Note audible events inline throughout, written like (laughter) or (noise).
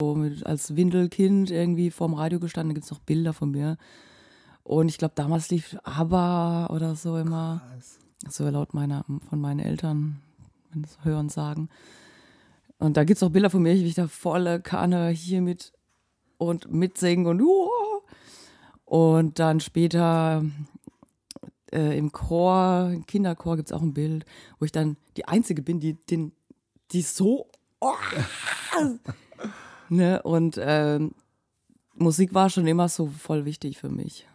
So mit, als Windelkind irgendwie vorm Radio gestanden, da gibt es noch Bilder von mir. Und ich glaube, damals lief ABBA oder so immer. Krass. So laut meiner, von meinen Eltern, wenn das hören sagen. Und da gibt es auch Bilder von mir, wie ich da volle Kanne hier mit und mitsingen und uh, und dann später äh, im Chor, im Kinderchor gibt es auch ein Bild, wo ich dann die Einzige bin, die den, die so oh, Ne? Und ähm, Musik war schon immer so voll wichtig für mich.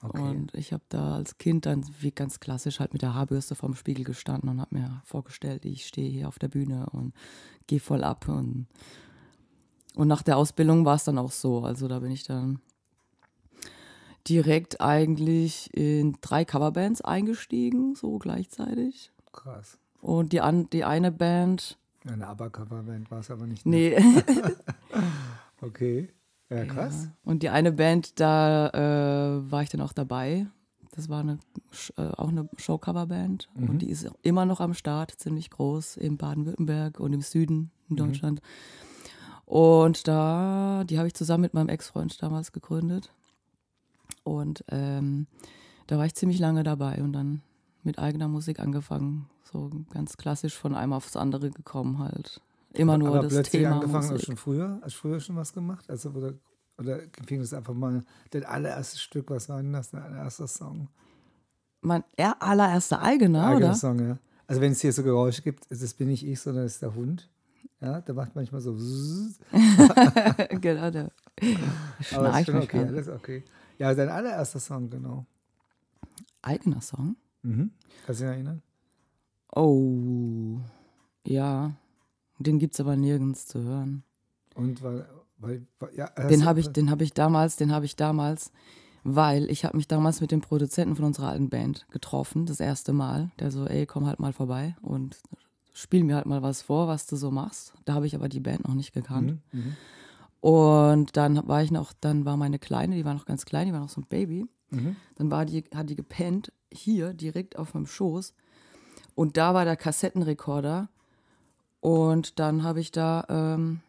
Okay. Und ich habe da als Kind dann wie ganz klassisch halt mit der Haarbürste vorm Spiegel gestanden und habe mir vorgestellt, ich stehe hier auf der Bühne und gehe voll ab. Und, und nach der Ausbildung war es dann auch so. Also da bin ich dann direkt eigentlich in drei Coverbands eingestiegen, so gleichzeitig. Krass. Und die, an, die eine Band eine ABBA-Coverband war es aber nicht. Ne? Nee. (laughs) okay. Ja, krass. Ja. Und die eine Band, da äh, war ich dann auch dabei. Das war eine, äh, auch eine Showcoverband mhm. und die ist immer noch am Start, ziemlich groß in Baden-Württemberg und im Süden in mhm. Deutschland. Mhm. Und da, die habe ich zusammen mit meinem Ex-Freund damals gegründet. Und ähm, da war ich ziemlich lange dabei und dann mit eigener Musik angefangen. So ganz klassisch von einem aufs andere gekommen halt. Immer nur aber das plötzlich Thema angefangen, Musik. Hast schon früher, hast früher schon was gemacht? Also oder, oder fing das einfach mal dein allererstes Stück, was war denn das, dein allererster Song? Mein allererster eigener, eigener oder? Song, ja. Also wenn es hier so Geräusche gibt, das bin nicht ich, sondern das ist der Hund. Ja, der macht manchmal so. (laughs) genau, der schnarcht. Okay, alles okay. Ja, dein allererster Song, genau. Eigener Song? Mhm. Kannst du dich erinnern? Oh, ja. Den gibt es aber nirgends zu hören. Und weil, weil, weil ja, den habe ich, den habe ich damals, den habe ich damals, weil ich habe mich damals mit dem Produzenten von unserer alten Band getroffen, das erste Mal. Der so, ey, komm halt mal vorbei und spiel mir halt mal was vor, was du so machst. Da habe ich aber die Band noch nicht gekannt. Mhm, mhm. und dann war ich noch, dann war meine Kleine, die war noch ganz klein, die war noch so ein Baby. Dann war die, hat die gepennt, hier direkt auf meinem Schoß. Und da war der Kassettenrekorder. Und dann habe ich da ähm,